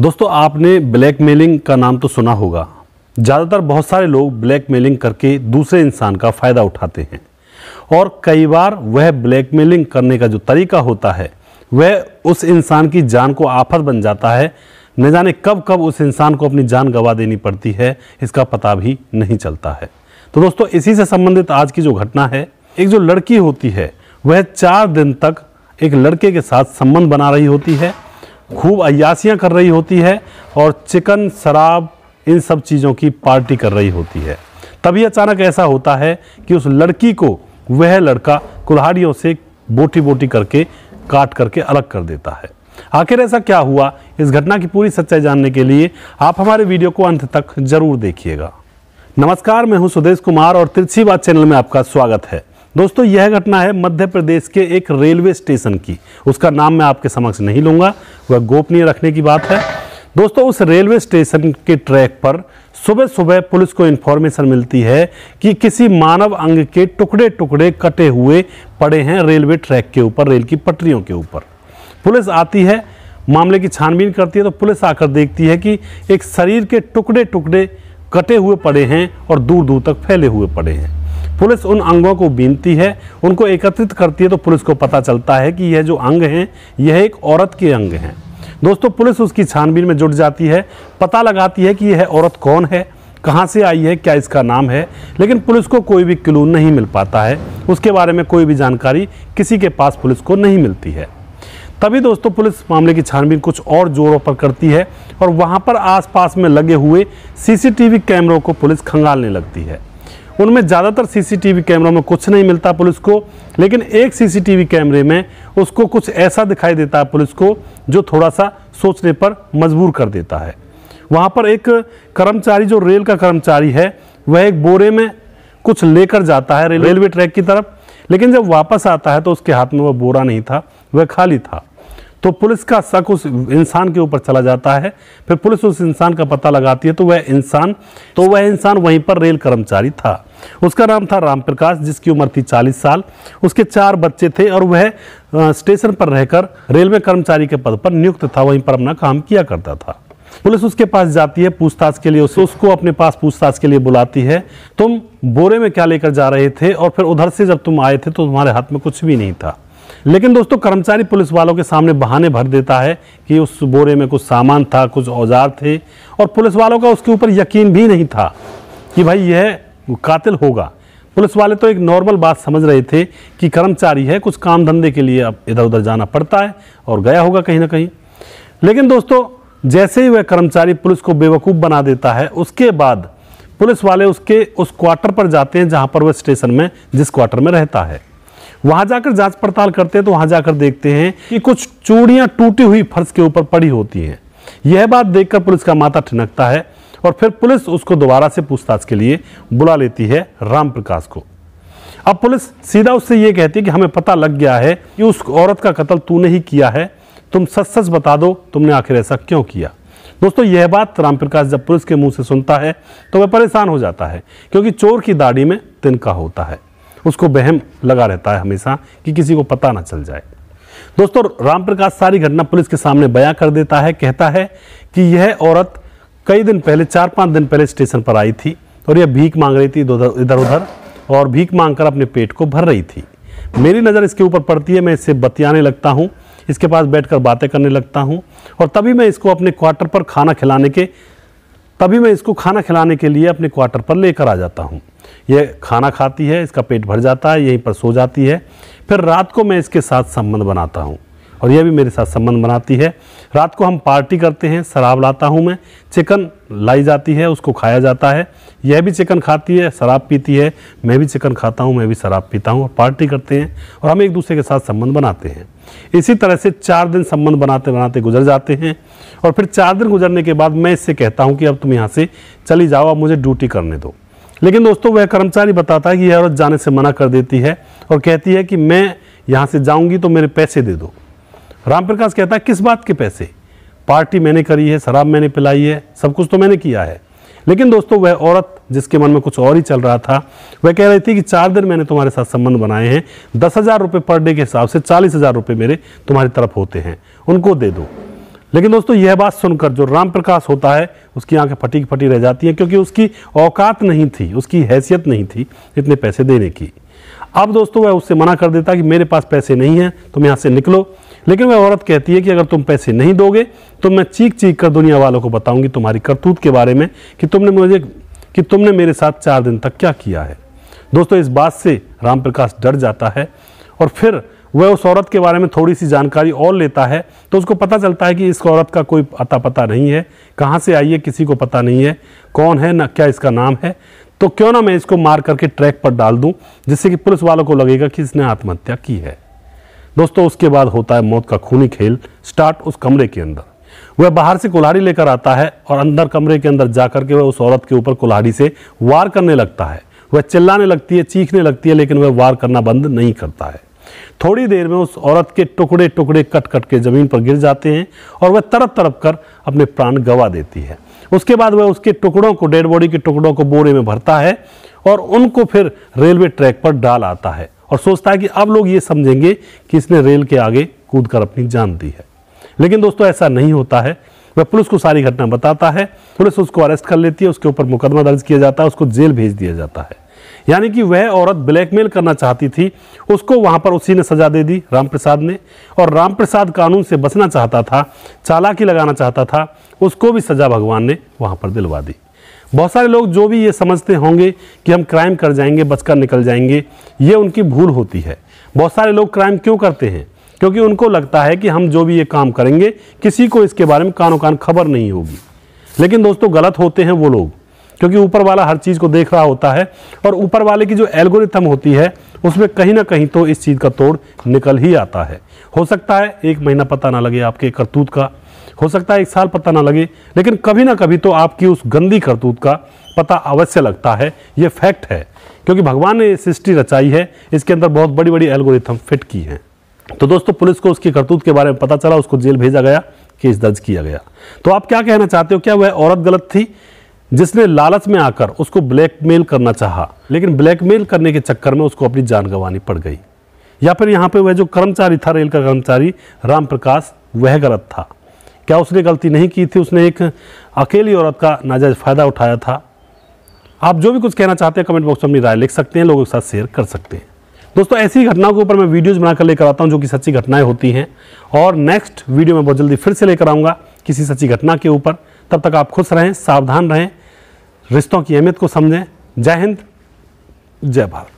दोस्तों आपने black mailing का नाम तो सुना होगा ज़्यादातर बहुत सारे लोग ब्लैक मेलिंग करके दूसरे इंसान का फ़ायदा उठाते हैं और कई बार वह ब्लैक मेलिंग करने का जो तरीका होता है वह उस इंसान की जान को आफत बन जाता है न जाने कब कब उस इंसान को अपनी जान गंवा देनी पड़ती है इसका पता भी नहीं चलता है तो दोस्तों इसी से संबंधित आज की जो घटना है एक जो लड़की होती है वह चार दिन तक एक लड़के के साथ संबंध बना रही होती है खूब अयासियाँ कर रही होती है और चिकन शराब इन सब चीज़ों की पार्टी कर रही होती है तभी अचानक ऐसा होता है कि उस लड़की को वह लड़का कुल्हाड़ियों से बोटी बोटी करके काट करके अलग कर देता है आखिर ऐसा क्या हुआ इस घटना की पूरी सच्चाई जानने के लिए आप हमारे वीडियो को अंत तक जरूर देखिएगा नमस्कार मैं हूं सुदेश कुमार और तिरछी बात चैनल में आपका स्वागत है दोस्तों यह घटना है मध्य प्रदेश के एक रेलवे स्टेशन की उसका नाम मैं आपके समक्ष नहीं लूँगा वह गोपनीय रखने की बात है दोस्तों उस रेलवे स्टेशन के ट्रैक पर सुबह सुबह पुलिस को इन्फॉर्मेशन मिलती है कि किसी मानव अंग के टुकड़े टुकड़े कटे हुए पड़े हैं रेलवे ट्रैक के ऊपर रेल की पटरियों के ऊपर पुलिस आती है मामले की छानबीन करती है तो पुलिस आकर देखती है कि एक शरीर के टुकड़े टुकड़े कटे हुए पड़े हैं और दूर दूर तक फैले हुए पड़े हैं पुलिस उन अंगों को बीनती है उनको एकत्रित करती है तो पुलिस को पता चलता है कि यह जो अंग हैं यह एक औरत के अंग हैं दोस्तों पुलिस उसकी छानबीन में जुट जाती है पता लगाती है कि यह औरत कौन है कहाँ से आई है क्या इसका नाम है लेकिन पुलिस को कोई भी क्लू नहीं मिल पाता है उसके बारे में कोई भी जानकारी किसी के पास पुलिस को नहीं मिलती है तभी दोस्तों पुलिस मामले की छानबीन कुछ और जोरों पर करती है और वहाँ पर आसपास में लगे हुए सीसीटीवी कैमरों को पुलिस खंगालने लगती है उनमें ज़्यादातर सीसीटीवी कैमरों में कुछ नहीं मिलता पुलिस को लेकिन एक सीसीटीवी कैमरे में उसको कुछ ऐसा दिखाई देता है पुलिस को जो थोड़ा सा सोचने पर मजबूर कर देता है वहाँ पर एक कर्मचारी जो रेल का कर्मचारी है वह एक बोरे में कुछ लेकर जाता है रेलवे ट्रैक की तरफ लेकिन जब वापस आता है तो उसके हाथ में वह बोरा नहीं था वह खाली था तो पुलिस का शक उस इंसान के ऊपर चला जाता है फिर पुलिस उस इंसान का पता लगाती है तो वह इंसान तो वह इंसान वहीं पर रेल कर्मचारी था उसका नाम था राम प्रकाश जिसकी उम्र थी चालीस साल उसके चार बच्चे थे और वह स्टेशन पर रहकर रेलवे कर्मचारी के पद पर नियुक्त था वहीं पर अपना काम किया करता था पुलिस उसके पास जाती है पूछताछ के लिए उसे उसको अपने पास पूछताछ के लिए बुलाती है तुम बोरे में क्या लेकर जा रहे थे और फिर उधर से जब तुम आए थे तो तुम्हारे हाथ में कुछ भी नहीं था लेकिन दोस्तों कर्मचारी पुलिस वालों के सामने बहाने भर देता है कि उस बोरे में कुछ सामान था कुछ औजार थे और पुलिस वालों का उसके ऊपर यकीन भी नहीं था कि भाई यह कातिल होगा पुलिस वाले तो एक नॉर्मल बात समझ रहे थे कि कर्मचारी है कुछ काम धंधे के लिए अब इधर उधर जाना पड़ता है और गया होगा कहीं ना कहीं लेकिन दोस्तों जैसे ही वह कर्मचारी पुलिस को बेवकूफ़ बना देता है उसके बाद पुलिस वाले उसके उस क्वार्टर पर जाते हैं जहाँ पर वह स्टेशन में जिस क्वार्टर में रहता है वहां जाकर जांच पड़ताल करते हैं तो वहां जाकर देखते हैं कि कुछ चूड़ियां टूटी हुई फर्श के ऊपर पड़ी होती हैं यह बात देखकर पुलिस का माथा ठिनकता है और फिर पुलिस उसको दोबारा से पूछताछ के लिए बुला लेती है राम प्रकाश को अब पुलिस सीधा उससे यह कहती है कि हमें पता लग गया है कि उस औरत का कत्ल तूने ही किया है तुम सच सच बता दो तुमने आखिर ऐसा क्यों किया दोस्तों यह बात राम प्रकाश जब पुलिस के मुंह से सुनता है तो वह परेशान हो जाता है क्योंकि चोर की दाढ़ी में तिनका होता है उसको बहम लगा रहता है हमेशा कि किसी को पता ना चल जाए दोस्तों राम प्रकाश सारी घटना पुलिस के सामने बयां कर देता है कहता है कि यह औरत कई दिन पहले चार पाँच दिन पहले स्टेशन पर आई थी और यह भीख मांग रही थी इधर उधर और भीख मांगकर अपने पेट को भर रही थी मेरी नज़र इसके ऊपर पड़ती है मैं इसे बतियाने लगता हूँ इसके पास बैठकर बातें करने लगता हूँ और तभी मैं इसको अपने क्वार्टर पर खाना खिलाने के तभी मैं इसको खाना खिलाने के लिए अपने क्वार्टर पर लेकर आ जाता हूँ यह खाना खाती है इसका पेट भर जाता है यहीं पर सो जाती है फिर रात को मैं इसके साथ संबंध बनाता हूँ और यह भी मेरे साथ संबंध बनाती है रात को हम पार्टी करते हैं शराब लाता हूँ मैं चिकन लाई जाती है उसको खाया जाता है यह भी चिकन खाती है शराब पीती है मैं भी चिकन खाता हूँ मैं भी शराब पीता हूँ और पार्टी करते हैं और हम एक दूसरे के साथ संबंध बनाते हैं इसी तरह से चार दिन संबंध बनाते बनाते गुजर जाते हैं और फिर चार दिन गुजरने के बाद मैं इससे कहता हूँ कि अब तुम यहाँ से चली जाओ अब मुझे ड्यूटी करने दो लेकिन दोस्तों वह कर्मचारी बताता है कि यह औरत जाने से मना कर देती है और कहती है कि मैं यहाँ से जाऊँगी तो मेरे पैसे दे दो राम प्रकाश कहता है किस बात के पैसे पार्टी मैंने करी है शराब मैंने पिलाई है सब कुछ तो मैंने किया है लेकिन दोस्तों वह औरत जिसके मन में कुछ और ही चल रहा था वह कह रही थी कि चार दिन मैंने तुम्हारे साथ संबंध बनाए हैं दस हज़ार रुपये पर डे के हिसाब से चालीस हज़ार रुपये मेरे तुम्हारी तरफ होते हैं उनको दे दो लेकिन दोस्तों यह बात सुनकर जो राम प्रकाश होता है उसकी आंखें फटी फटी रह जाती हैं क्योंकि उसकी औकात नहीं थी उसकी हैसियत नहीं थी इतने पैसे देने की अब दोस्तों वह उससे मना कर देता कि मेरे पास पैसे नहीं हैं तुम यहाँ से निकलो लेकिन वह औरत कहती है कि अगर तुम पैसे नहीं दोगे तो मैं चीख चीख कर दुनिया वालों को बताऊंगी तुम्हारी करतूत के बारे में कि तुमने मुझे कि तुमने मेरे साथ चार दिन तक क्या किया है दोस्तों इस बात से राम प्रकाश डर जाता है और फिर वह उस औरत के बारे में थोड़ी सी जानकारी और लेता है तो उसको पता चलता है कि इस औरत का कोई अता पता नहीं है कहाँ से आई है किसी को पता नहीं है कौन है ना क्या इसका नाम है तो क्यों ना मैं इसको मार करके ट्रैक पर डाल दूं जिससे कि पुलिस वालों को लगेगा कि इसने आत्महत्या की है दोस्तों उसके बाद होता है मौत का खूनी खेल स्टार्ट उस कमरे के अंदर वह बाहर से कुल्हाड़ी लेकर आता है और अंदर कमरे के अंदर जाकर के वह उस औरत के ऊपर कुल्हाड़ी से वार करने लगता है वह चिल्लाने लगती है चीखने लगती है लेकिन वह वार करना बंद नहीं करता है थोड़ी देर में उस औरत के टुकड़े टुकड़े कट कट के ज़मीन पर गिर जाते हैं और वह तरप तरप कर अपने प्राण गंवा देती है उसके बाद वह उसके टुकड़ों को डेड बॉडी के टुकड़ों को बोरे में भरता है और उनको फिर रेलवे ट्रैक पर डाल आता है और सोचता है कि अब लोग ये समझेंगे कि इसने रेल के आगे कूद कर अपनी जान दी है लेकिन दोस्तों ऐसा नहीं होता है वह पुलिस को सारी घटना बताता है पुलिस उसको अरेस्ट कर लेती है उसके ऊपर मुकदमा दर्ज किया जाता है उसको जेल भेज दिया जाता है यानी कि वह औरत ब्लैकमेल करना चाहती थी उसको वहां पर उसी ने सजा दे दी रामप्रसाद ने और रामप्रसाद कानून से बचना चाहता था चालाकी लगाना चाहता था उसको भी सज़ा भगवान ने वहाँ पर दिलवा दी बहुत सारे लोग जो भी ये समझते होंगे कि हम क्राइम कर जाएंगे बचकर निकल जाएंगे ये उनकी भूल होती है बहुत सारे लोग क्राइम क्यों करते हैं क्योंकि उनको लगता है कि हम जो भी ये काम करेंगे किसी को इसके बारे में कानों कान खबर नहीं होगी लेकिन दोस्तों गलत होते हैं वो लोग क्योंकि ऊपर वाला हर चीज़ को देख रहा होता है और ऊपर वाले की जो एल्गोरिथम होती है उसमें कहीं ना कहीं तो इस चीज़ का तोड़ निकल ही आता है हो सकता है एक महीना पता ना लगे आपके करतूत का हो सकता है एक साल पता ना लगे लेकिन कभी ना कभी तो आपकी उस गंदी करतूत का पता अवश्य लगता है ये फैक्ट है क्योंकि भगवान ने सृष्टि रचाई है इसके अंदर बहुत बड़ी बड़ी एल्गोरिथम फिट की हैं तो दोस्तों पुलिस को उसकी करतूत के बारे में पता चला उसको जेल भेजा गया केस दर्ज किया गया तो आप क्या कहना चाहते हो क्या वह औरत गलत थी जिसने लालच में आकर उसको ब्लैकमेल करना चाहा लेकिन ब्लैकमेल करने के चक्कर में उसको अपनी जान गंवानी पड़ गई या फिर यहाँ पे वह जो कर्मचारी था रेल का कर्मचारी राम प्रकाश वह गलत था क्या उसने गलती नहीं की थी उसने एक अकेली औरत का नाजायज़ फ़ायदा उठाया था आप जो भी कुछ कहना चाहते हैं कमेंट बॉक्स में अपनी राय लिख सकते हैं लोगों के साथ शेयर कर सकते हैं दोस्तों ऐसी घटनाओं के ऊपर मैं वीडियोज़ बनाकर लेकर आता हूँ जो कि सच्ची घटनाएं होती हैं और नेक्स्ट वीडियो में बहुत जल्दी फिर से लेकर आऊँगा किसी सच्ची घटना के ऊपर तब तक आप खुश रहें सावधान रहें रिश्तों की अहमियत को समझें जय हिंद जय भारत